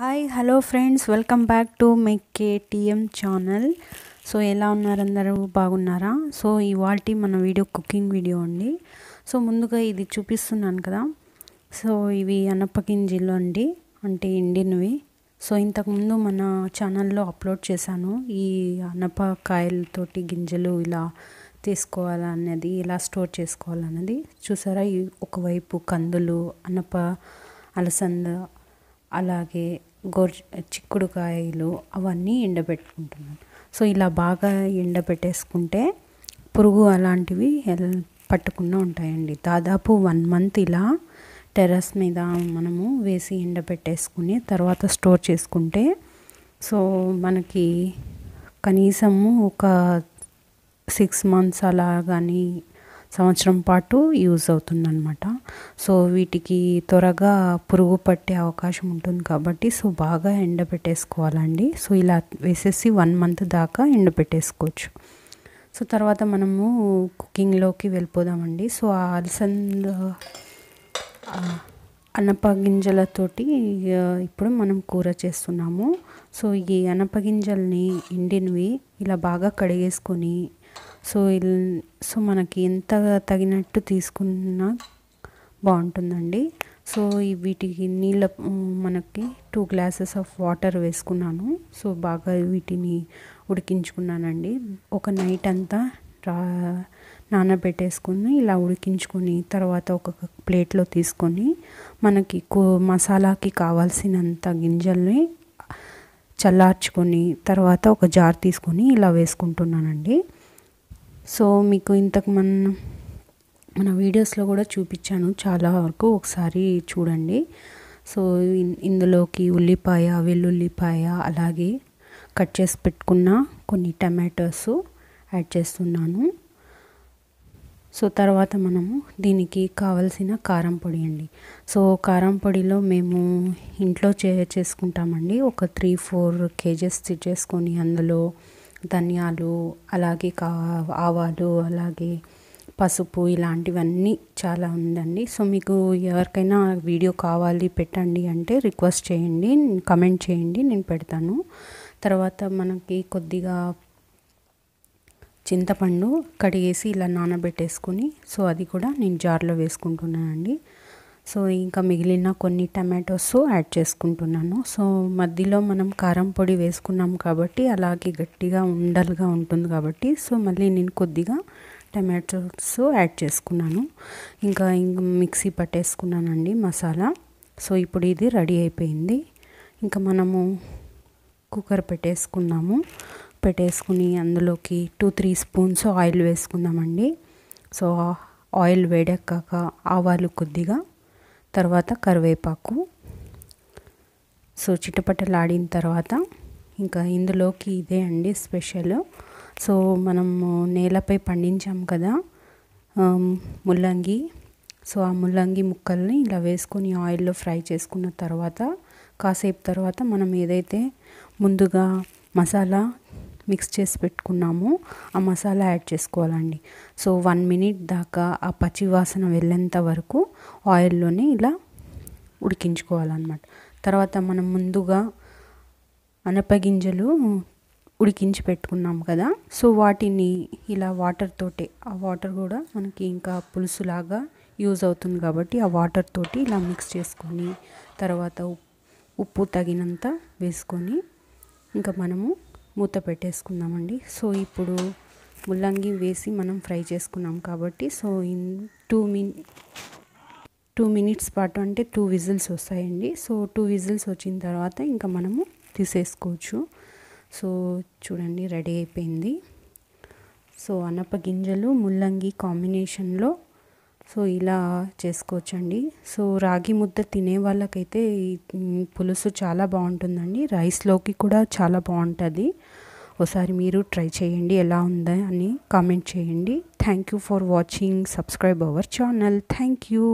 hi hello friends welcome back to my KTM channel so ఎలా ఉన్నారు అందరూ బాగున్నారా సో ఇవాళ మన వీడియో కుకింగ్ వీడియో అండి సో ముందుగా ఇది చూపిస్తున్నాను కదా సో ఇవి అనపకింజీలు అండి అంటే ఇండియన్వి సో ఇంతకుముందు మన ఛానల్లో అప్లోడ్ చేశాను ఈ అనపకాయలతోటి గింజలు ఇలా తీసుకోవాలన్నది ఇలా స్టోర్ చేసుకోవాలన్నది చూసారా ఈ ఒకవైపు కందులు అనప అలసంద అలాగే గొర్ చిక్కుడుకాయలు అవన్నీ ఎండబెట్టుకుంటున్నాను సో ఇలా బాగా ఎండబెట్టేసుకుంటే పురుగు అలాంటివి పట్టకుండా ఉంటాయండి దాదాపు వన్ మంత్ ఇలా టెర్రస్ మీద మనము వేసి ఎండబెట్టేసుకుని తర్వాత స్టోర్ చేసుకుంటే సో మనకి కనీసము ఒక సిక్స్ మంత్స్ అలా కానీ సంవత్సరం పాటు యూజ్ అవుతుందన్నమాట సో వీటికి త్వరగా పురుగు పట్టే అవకాశం ఉంటుంది కాబట్టి సో బాగా ఎండబెట్టేసుకోవాలండి సో ఇలా వేసేసి వన్ మంత్ దాకా ఎండబెట్టేసుకోవచ్చు సో తర్వాత మనము కుకింగ్లోకి వెళ్ళిపోదామండి సో ఆ అలసంద అనపగింజలతోటి ఇప్పుడు మనం కూర చేస్తున్నాము సో ఈ అనపగింజల్ని ఎండినవి ఇలా బాగా కడిగేసుకొని సో సో మనకి ఎంత తగినట్టు తీసుకున్నా బాగుంటుందండి సో వీటికి నీళ్ళ మనకి టూ గ్లాసెస్ ఆఫ్ వాటర్ వేసుకున్నాను సో బాగా వీటిని ఉడికించుకున్నానండి ఒక నైట్ అంతా రా నానబెట్టేసుకొని ఇలా ఉడికించుకొని తర్వాత ఒక ప్లేట్లో తీసుకొని మనకి మసాలాకి కావాల్సినంత గింజల్ని చల్లార్చుకొని తర్వాత ఒక జార్ తీసుకొని ఇలా వేసుకుంటున్నానండి సో మీకు ఇంతకు మన మన వీడియోస్లో కూడా చూపించాను చాలా వరకు ఒకసారి చూడండి సో ఇందులోకి ఉల్లిపాయ వెల్లుల్లిపాయ అలాగే కట్ చేసి పెట్టుకున్న కొన్ని టమాటోస్ యాడ్ చేస్తున్నాను సో తర్వాత మనము దీనికి కావలసిన కారం పొడి అండి సో కారం పొడిలో మేము ఇంట్లో చే చేసుకుంటామండి ఒక త్రీ ఫోర్ కేజెస్ చేసుకొని అందులో ధనియాలు అలాగే కా ఆవాలు అలాగే పసుపు ఇలాంటివన్నీ చాలా ఉందండి సో మీకు ఎవరికైనా వీడియో కావాలి పెట్టండి అంటే రిక్వెస్ట్ చేయండి కమెంట్ చేయండి నేను పెడతాను తర్వాత మనకి కొద్దిగా చింతపండు కడిగేసి ఇలా నానబెట్టేసుకుని సో అది కూడా నేను జార్లో వేసుకుంటున్నానండి సో ఇంకా మిగిలిన కొన్ని టమాటోస్ యాడ్ చేసుకుంటున్నాను సో మధ్యలో మనం కారం పొడి వేసుకున్నాం కాబట్టి అలాగే గట్టిగా ఉండలుగా ఉంటుంది కాబట్టి సో మళ్ళీ నేను కొద్దిగా టమాటోస్ యాడ్ చేసుకున్నాను ఇంకా ఇంకా మిక్సీ పట్టేసుకున్నానండి మసాలా సో ఇప్పుడు ఇది రెడీ అయిపోయింది ఇంకా మనము కుక్కర్ పెట్టేసుకున్నాము పెట్టేసుకుని అందులోకి టూ త్రీ స్పూన్స్ ఆయిల్ వేసుకుందామండి సో ఆయిల్ వేడెక్కాక ఆవాలు కొద్దిగా తర్వాత కరివేపాకు సో ఆడిన తర్వాత ఇంకా ఇందులోకి ఇదే అండి స్పెషల్ సో మనము నేలపై పండించాం కదా ముల్లంగి సో ఆ ముల్లంగి ముక్కల్ని ఇలా వేసుకొని ఆయిల్లో ఫ్రై చేసుకున్న తర్వాత కాసేపు తర్వాత మనం ఏదైతే ముందుగా మసాలా మిక్స్ చేసి పెట్టుకున్నాము ఆ మసాలా యాడ్ చేసుకోవాలండి సో వన్ మినిట్ దాకా ఆ పచ్చి వాసన వెళ్ళేంత వరకు ఆయిల్లోనే ఇలా ఉడికించుకోవాలన్నమాట తర్వాత మనం ముందుగా అనపగింజలు ఉడికించి పెట్టుకున్నాం కదా సో వాటిని ఇలా వాటర్ తోటే ఆ వాటర్ కూడా మనకి ఇంకా పులుసులాగా యూజ్ అవుతుంది కాబట్టి ఆ వాటర్ తోటి ఇలా మిక్స్ చేసుకొని తర్వాత ఉప్పు తగినంత వేసుకొని ఇంకా మనము మూత పెట్టేసుకుందామండి సో ఇప్పుడు ముల్లంగి వేసి మనం ఫ్రై చేసుకున్నాం కాబట్టి so in two min two minutes పాటు అంటే టూ విజిల్స్ వస్తాయండి సో టూ విజిల్స్ వచ్చిన తర్వాత ఇంకా మనము తీసేసుకోవచ్చు సో చూడండి రెడీ అయిపోయింది సో అనప గింజలు ముల్లంగి కాంబినేషన్లో సో ఇలా చేసుకోవచ్చండి సో రాగి ముద్ద తినే వాళ్ళకైతే పులుసు చాలా బాగుంటుందండి రైస్లోకి కూడా చాలా బాగుంటుంది ఒకసారి మీరు ట్రై చేయండి ఎలా ఉందా అని కామెంట్ చేయండి thank you for watching subscribe our channel thank you